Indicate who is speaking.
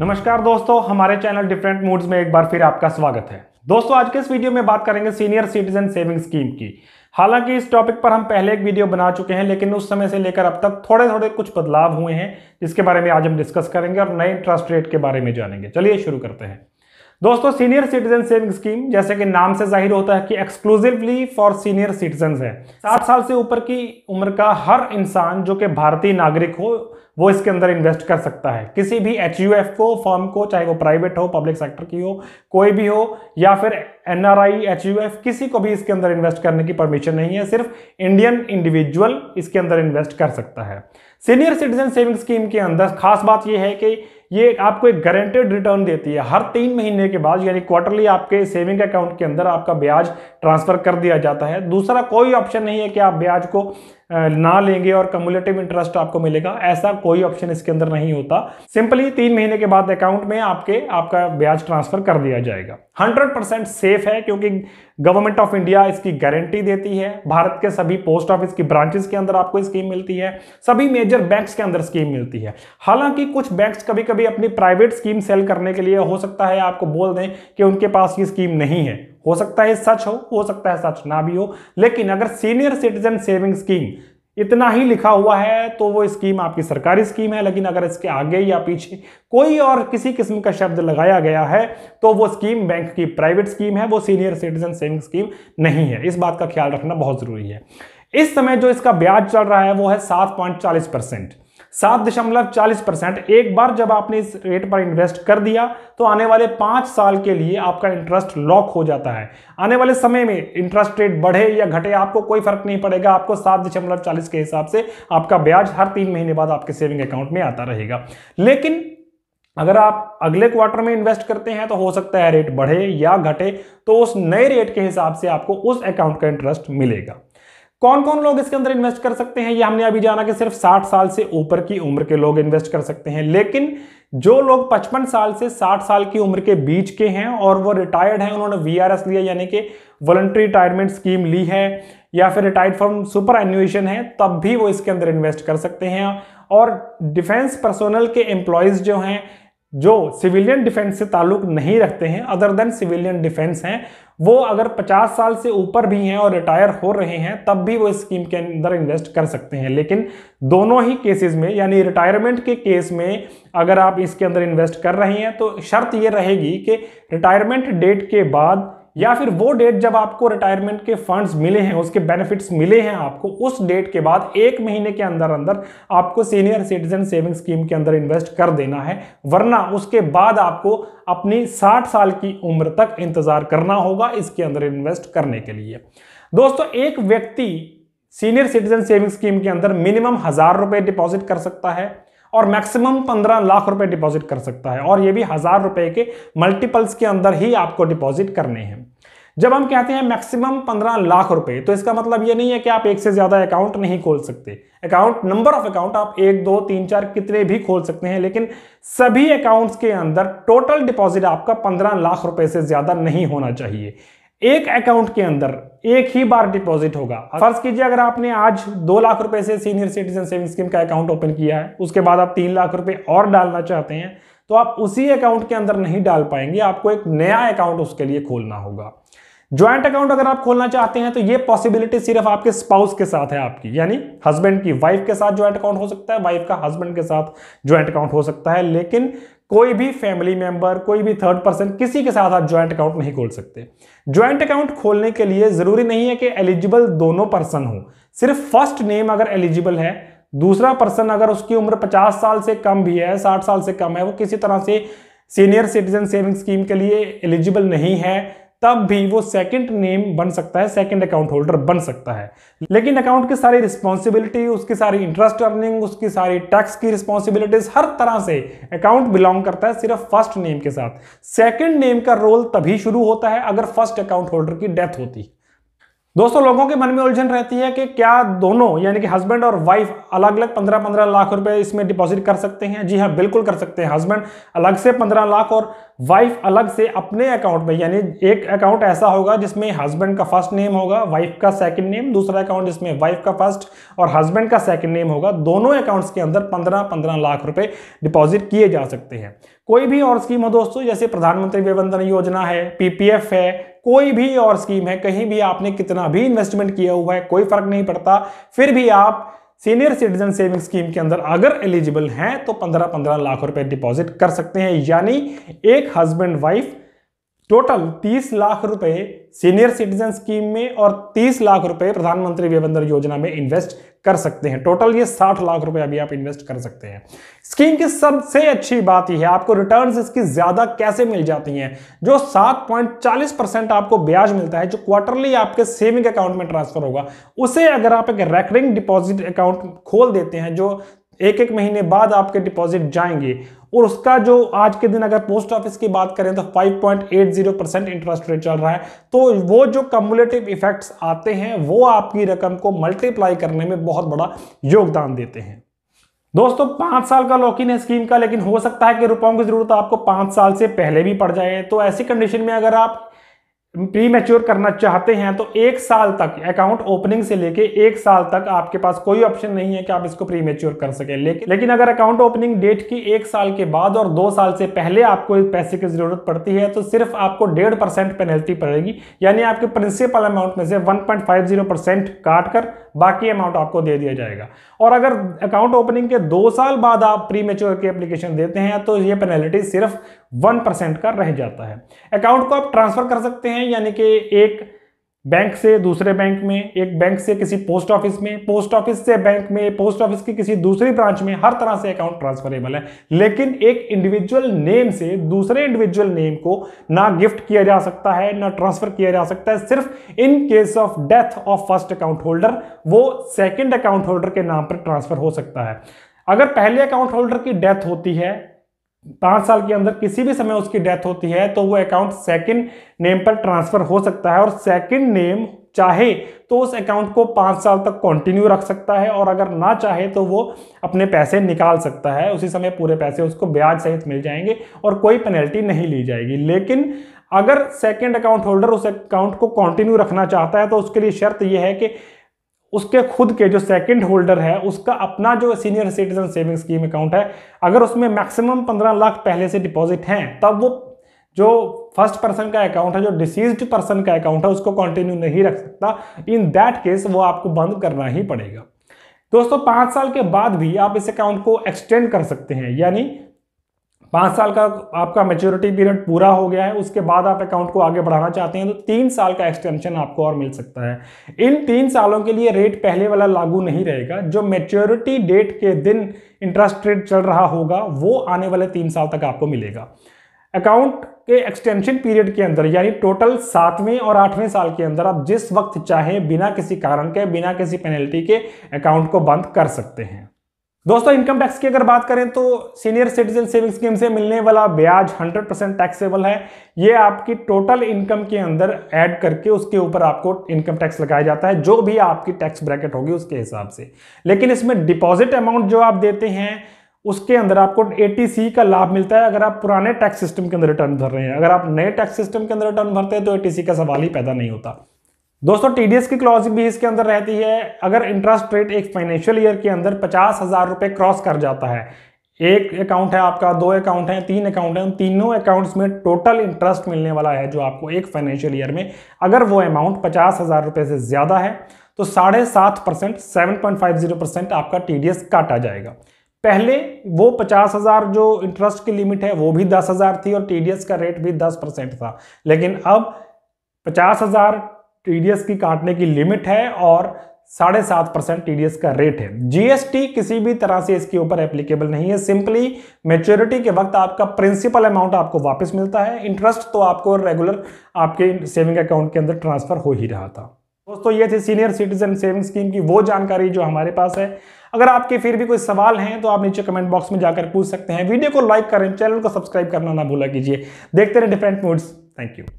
Speaker 1: नमस्कार दोस्तों हमारे चैनल डिफरेंट मूड्स में एक बार फिर आपका स्वागत है दोस्तों आज के इस वीडियो में बात करेंगे सीनियर सिटीजन सेविंग स्कीम की हालांकि इस टॉपिक पर हम पहले एक वीडियो बना चुके हैं लेकिन उस समय से लेकर अब तक थोड़े थोड़े कुछ बदलाव हुए हैं जिसके बारे में आज हम डिस्कस करेंगे और नए इंटरेस्ट रेट के बारे में जानेंगे चलिए शुरू करते हैं दोस्तों सीनियर सिटीजन सेविंग स्कीम जैसे कि नाम से जाहिर होता है कि एक्सक्लूसिवली फॉर सीनियर सिटीजन है सात साल से ऊपर की उम्र का हर इंसान जो कि भारतीय नागरिक हो वो इसके अंदर इन्वेस्ट कर सकता है किसी भी एच को फॉर्म को चाहे वो प्राइवेट हो पब्लिक सेक्टर की हो कोई भी हो या फिर N R I H U F किसी को भी इसके अंदर इन्वेस्ट करने की परमिशन नहीं है सिर्फ इंडियन इंडिविजुअल इसके अंदर इन्वेस्ट कर सकता है सीनियर सिटीजन सेविंग स्कीम के अंदर खास बात यह है कि ये आपको एक गारंटेड रिटर्न देती है हर तीन महीने के बाद यानी क्वार्टरली आपके सेविंग अकाउंट के अंदर आपका ब्याज ट्रांसफर कर दिया जाता है दूसरा कोई ऑप्शन नहीं है कि आप ब्याज को ना लेंगे और कम्युलेटिव इंटरेस्ट आपको मिलेगा ऐसा कोई ऑप्शन इसके अंदर नहीं होता सिंपली तीन महीने के बाद अकाउंट में आपके आपका ब्याज ट्रांसफर कर दिया जाएगा 100% सेफ है क्योंकि गवर्नमेंट ऑफ इंडिया इसकी गारंटी देती है भारत के सभी पोस्ट ऑफिस की ब्रांचेस के अंदर आपको स्कीम मिलती है सभी मेजर बैंक्स के अंदर स्कीम मिलती है हालांकि कुछ बैंक्स कभी कभी अपनी प्राइवेट स्कीम सेल करने के लिए हो सकता है आपको बोल दें कि उनके पास ये स्कीम नहीं है हो सकता है सच हो हो सकता है सच ना भी हो लेकिन अगर सीनियर सिटीजन सेविंग स्कीम इतना ही लिखा हुआ है तो वो स्कीम आपकी सरकारी स्कीम है लेकिन अगर इसके आगे या पीछे कोई और किसी किस्म का शब्द लगाया गया है तो वो स्कीम बैंक की प्राइवेट स्कीम है वो सीनियर सिटीजन सेविंग स्कीम नहीं है इस बात का ख्याल रखना बहुत ज़रूरी है इस समय जो इसका ब्याज चल रहा है वो है सात पॉइंट चालीस परसेंट सात दशमलव चालीस परसेंट एक बार जब आपने इस रेट पर इन्वेस्ट कर दिया तो आने वाले पाँच साल के लिए आपका इंटरेस्ट लॉक हो जाता है आने वाले समय में इंटरेस्ट रेट बढ़े या घटे आपको कोई फर्क नहीं पड़ेगा आपको सात दशमलव चालीस के हिसाब से आपका ब्याज हर तीन महीने बाद आपके सेविंग अकाउंट में आता रहेगा लेकिन अगर आप अगले क्वार्टर में इन्वेस्ट करते हैं तो हो सकता है रेट बढ़े या घटे तो उस नए रेट के हिसाब से आपको उस अकाउंट का इंटरेस्ट मिलेगा कौन कौन लोग इसके अंदर इन्वेस्ट कर सकते हैं ये हमने अभी जाना कि सिर्फ 60 साल से ऊपर की उम्र के लोग इन्वेस्ट कर सकते हैं लेकिन जो लोग 55 साल से 60 साल की उम्र के बीच के हैं और वो रिटायर्ड हैं उन्होंने वीआरएस लिया यानी कि वॉलंट्री रिटायरमेंट स्कीम ली है या फिर रिटायर्ड फ्रॉम सुपर एन्यूएशन है तब भी वो इसके अंदर इन्वेस्ट कर सकते हैं और डिफेंस पर्सोनल के एम्प्लॉयज़ जो हैं जो सिविलियन डिफेंस से ताल्लुक नहीं रखते हैं अदर देन सिविलियन डिफेंस हैं वो अगर 50 साल से ऊपर भी हैं और रिटायर हो रहे हैं तब भी वो स्कीम के अंदर इन्वेस्ट कर सकते हैं लेकिन दोनों ही केसेस में यानी रिटायरमेंट के केस में अगर आप इसके अंदर इन्वेस्ट कर रहे हैं तो शर्त ये रहेगी कि रिटायरमेंट डेट के बाद या फिर वो डेट जब आपको रिटायरमेंट के फंड्स मिले हैं उसके बेनिफिट्स मिले हैं आपको उस डेट के बाद एक महीने के अंदर अंदर आपको सीनियर सिटीजन सेविंग स्कीम के अंदर इन्वेस्ट कर देना है वरना उसके बाद आपको अपनी 60 साल की उम्र तक इंतजार करना होगा इसके अंदर इन्वेस्ट करने के लिए दोस्तों एक व्यक्ति सीनियर सिटीजन सेविंग स्कीम के अंदर मिनिमम हजार रुपए डिपॉजिट कर सकता है और मैक्सिमम पंद्रह लाख रुपए डिपॉजिट कर सकता है और ये भी हज़ार रुपए के मल्टीपल्स के अंदर ही आपको डिपॉजिट करने हैं जब हम कहते हैं मैक्सिमम पंद्रह लाख रुपए तो इसका मतलब ये नहीं है कि आप एक से ज़्यादा अकाउंट नहीं खोल सकते अकाउंट नंबर ऑफ अकाउंट आप एक दो तीन चार कितने भी खोल सकते हैं लेकिन सभी अकाउंट्स के अंदर टोटल डिपॉजिट आपका पंद्रह लाख रुपए से ज़्यादा नहीं होना चाहिए एक अकाउंट के अंदर एक ही बार डिपॉजिट होगा फर्ज कीजिए अगर आपने आज दो लाख रुपए से सीनियर सिटीजन सेविंग स्कीम का अकाउंट ओपन किया है उसके बाद आप तीन लाख रुपए और डालना चाहते हैं तो आप उसी अकाउंट के अंदर नहीं डाल पाएंगे आपको एक नया अकाउंट उसके लिए खोलना होगा ज्वाइंट अकाउंट अगर आप खोलना चाहते हैं तो ये पॉसिबिलिटी सिर्फ आपके स्पाउस के साथ है आपकी यानी हस्बैंड की वाइफ के साथ ज्वाइंट अकाउंट हो सकता है वाइफ का हस्बैंड के साथ ज्वाइंट अकाउंट हो सकता है लेकिन कोई भी फैमिली मेंबर कोई भी थर्ड पर्सन किसी के साथ आप ज्वाइंट अकाउंट नहीं खोल सकते ज्वाइंट अकाउंट खोलने के लिए ज़रूरी नहीं है कि एलिजिबल दोनों पर्सन हो सिर्फ फर्स्ट नेम अगर एलिजिबल है दूसरा पर्सन अगर उसकी उम्र 50 साल से कम भी है 60 साल से कम है वो किसी तरह से सीनियर सिटीजन सेविंग स्कीम के लिए एलिजिबल नहीं है तब भी वो सेकंड नेम बन सकता है सेकंड अकाउंट होल्डर बन सकता है लेकिन अकाउंट की सारी रिस्पॉन्सिबिलिटी उसकी सारी इंटरेस्ट अर्निंग उसकी सारी टैक्स की रिस्पॉन्सिबिलिटीज हर तरह से अकाउंट बिलोंग करता है सिर्फ फर्स्ट नेम के साथ सेकंड नेम का रोल तभी शुरू होता है अगर फर्स्ट अकाउंट होल्डर की डेथ होती दोस्तों लोगों के मन में उलझन रहती है कि क्या दोनों यानी कि हस्बैंड और वाइफ अलग अलग पंद्रह पंद्रह लाख रुपए इसमें डिपॉजिट कर सकते हैं जी हाँ बिल्कुल कर सकते हैं हस्बैंड अलग से पंद्रह लाख और वाइफ अलग से अपने अकाउंट में यानी एक अकाउंट ऐसा होगा जिसमें हस्बैंड का फर्स्ट नेम होगा वाइफ का सेकंड नेम दूसरा अकाउंट जिसमें वाइफ का फर्स्ट और हस्बैंड का सेकंड नेम होगा दोनों अकाउंट्स के अंदर पंद्रह पंद्रह लाख रुपए डिपॉजिट किए जा सकते हैं कोई भी और स्कीम हो दोस्तों जैसे प्रधानमंत्री वे योजना है पीपीएफ है कोई भी और स्कीम है कहीं भी आपने कितना भी इन्वेस्टमेंट किया हुआ है कोई फर्क नहीं पड़ता फिर भी आप सीनियर सिटीजन सेविंग स्कीम के अंदर अगर एलिजिबल हैं तो पंद्रह पंद्रह लाख रुपए डिपॉजिट कर सकते हैं यानी एक हस्बैंड वाइफ टोटल 30 लाख रुपए सीनियर सिटीजन स्कीम में और 30 लाख रुपए प्रधानमंत्री व्यबंधन योजना में इन्वेस्ट कर सकते हैं टोटल ये 60 लाख रुपए अभी आप इन्वेस्ट कर सकते हैं स्कीम की सबसे अच्छी बात यह है आपको रिटर्न्स इसकी ज्यादा कैसे मिल जाती हैं जो 7.40 परसेंट आपको ब्याज मिलता है जो क्वार्टरली आपके सेविंग अकाउंट में ट्रांसफर होगा उसे अगर आप एक रेकरिंग डिपॉजिट अकाउंट खोल देते हैं जो एक एक महीने बाद आपके डिपॉजिट जाएंगे और उसका जो आज के दिन अगर पोस्ट ऑफिस की बात करें तो 5.80 परसेंट इंटरेस्ट रेट चल रहा है तो वो जो कम्युलेटिव इफेक्ट्स आते हैं वो आपकी रकम को मल्टीप्लाई करने में बहुत बड़ा योगदान देते हैं दोस्तों पांच साल का लॉक इन है स्कीम का लेकिन हो सकता है कि रुपयों की जरूरत आपको पांच साल से पहले भी पड़ जाए तो ऐसी कंडीशन में अगर आप प्री मैच्योर करना चाहते हैं तो एक साल तक अकाउंट ओपनिंग से लेके एक साल तक आपके पास कोई ऑप्शन नहीं है कि आप इसको प्री मैच्योर कर सके लेकिन लेकिन अगर अकाउंट ओपनिंग डेट की एक साल के बाद और दो साल से पहले आपको पैसे की जरूरत पड़ती है तो सिर्फ आपको डेढ़ परसेंट पेनल्टी पड़ेगी यानी आपके प्रिंसिपल अमाउंट में से वन पॉइंट काट कर बाकी अमाउंट आपको दे दिया जाएगा और अगर अकाउंट ओपनिंग के दो साल बाद आप प्री मेच्योर की अप्लीकेशन देते हैं तो ये पेनल्टी सिर्फ वन परसेंट का रह जाता है अकाउंट को आप ट्रांसफर कर सकते हैं यानी कि एक बैंक से दूसरे बैंक में एक बैंक से किसी पोस्ट ऑफिस में पोस्ट ऑफिस से बैंक में पोस्ट ऑफिस की किसी दूसरी ब्रांच में हर तरह से अकाउंट ट्रांसफरेबल है लेकिन एक इंडिविजुअल नेम से दूसरे इंडिविजुअल नेम को ना गिफ्ट किया जा सकता है ना ट्रांसफर किया जा सकता है सिर्फ in case of death of first account holder वो सेकेंड अकाउंट होल्डर के नाम पर ट्रांसफर हो सकता है अगर पहले अकाउंट होल्डर की डेथ होती है पाँच साल के अंदर किसी भी समय उसकी डेथ होती है तो वो अकाउंट सेकंड नेम पर ट्रांसफर हो सकता है और सेकंड नेम चाहे तो उस अकाउंट को पाँच साल तक कंटिन्यू रख सकता है और अगर ना चाहे तो वो अपने पैसे निकाल सकता है उसी समय पूरे पैसे उसको ब्याज सहित मिल जाएंगे और कोई पेनल्टी नहीं ली जाएगी लेकिन अगर सेकेंड अकाउंट होल्डर उस अकाउंट को कंटिन्यू रखना चाहता है तो उसके लिए शर्त यह है कि उसके खुद के जो सेकंड होल्डर है उसका अपना जो senior citizen saving scheme account है अगर उसमें मैक्सिमम पंद्रह लाख पहले से डिपॉजिट हैं तब वो जो फर्स्ट पर्सन का अकाउंट है जो डिसीज पर्सन का अकाउंट है उसको कंटिन्यू नहीं रख सकता इन दैट केस वो आपको बंद करना ही पड़ेगा दोस्तों पाँच साल के बाद भी आप इस अकाउंट को एक्सटेंड कर सकते हैं यानी पाँच साल का आपका मेच्योरिटी पीरियड पूरा हो गया है उसके बाद आप अकाउंट को आगे बढ़ाना चाहते हैं तो तीन साल का एक्सटेंशन आपको और मिल सकता है इन तीन सालों के लिए रेट पहले वाला लागू नहीं रहेगा जो मेच्योरिटी डेट के दिन इंटरेस्ट रेट चल रहा होगा वो आने वाले तीन साल तक आपको मिलेगा अकाउंट के एक्सटेंशन पीरियड के अंदर यानी टोटल सातवें और आठवें साल के अंदर आप जिस वक्त चाहें बिना किसी कारण के बिना किसी पेनल्टी के अकाउंट को बंद कर सकते हैं दोस्तों इनकम टैक्स की अगर बात करें तो सीनियर सिटीजन सेविंग स्कीम से मिलने वाला ब्याज 100 परसेंट टैक्सेबल है ये आपकी टोटल इनकम के अंदर ऐड करके उसके ऊपर आपको इनकम टैक्स लगाया जाता है जो भी आपकी टैक्स ब्रैकेट होगी उसके हिसाब से लेकिन इसमें डिपॉजिट अमाउंट जो आप देते हैं उसके अंदर आपको ए का लाभ मिलता है अगर आप पुराने टैक्स सिस्टम के अंदर रिटर्न भर रहे हैं अगर आप नए टैक्स सिस्टम के अंदर रिटर्न भरते हैं तो ए का सवाल ही पैदा नहीं होता दोस्तों टीडीएस की क्लॉज भी इसके अंदर रहती है अगर इंटरेस्ट रेट एक फाइनेंशियल ईयर के अंदर पचास हजार रुपए क्रॉस कर जाता है एक अकाउंट है आपका दो अकाउंट है तीन अकाउंट है उन तीनों अकाउंट्स में टोटल इंटरेस्ट मिलने वाला है जो आपको एक फाइनेंशियल ईयर में अगर वो अमाउंट पचास हज़ार रुपए से ज़्यादा है तो साढ़े सात percent seven point five zero percent आपका टी डी एस काटा जाएगा पहले वो पचास हज़ार जो इंटरेस्ट की लिमिट है वो भी दस हज़ार थी और टी डी एस का रेट भी दस परसेंट था लेकिन अब पचास हज़ार टीडीएस की काटने की लिमिट है और साढ़े सात परसेंट टीडीएस का रेट है जीएसटी किसी भी तरह से इसके ऊपर एप्लीकेबल नहीं है सिंपली मेच्योरिटी के वक्त आपका प्रिंसिपल अमाउंट आपको वापस मिलता है इंटरेस्ट तो आपको रेगुलर आपके सेविंग अकाउंट के अंदर ट्रांसफर हो ही रहा था दोस्तों ये थी सीनियर सिटीजन सेविंग स्कीम की वो जानकारी जो हमारे पास है अगर आपके फिर भी कोई सवाल हैं तो आप नीचे कमेंट बॉक्स में जाकर पूछ सकते हैं वीडियो को लाइक करें चैनल को सब्सक्राइब करना ना भूला कीजिए देखते रहे डिफरेंट मूड्स थैंक यू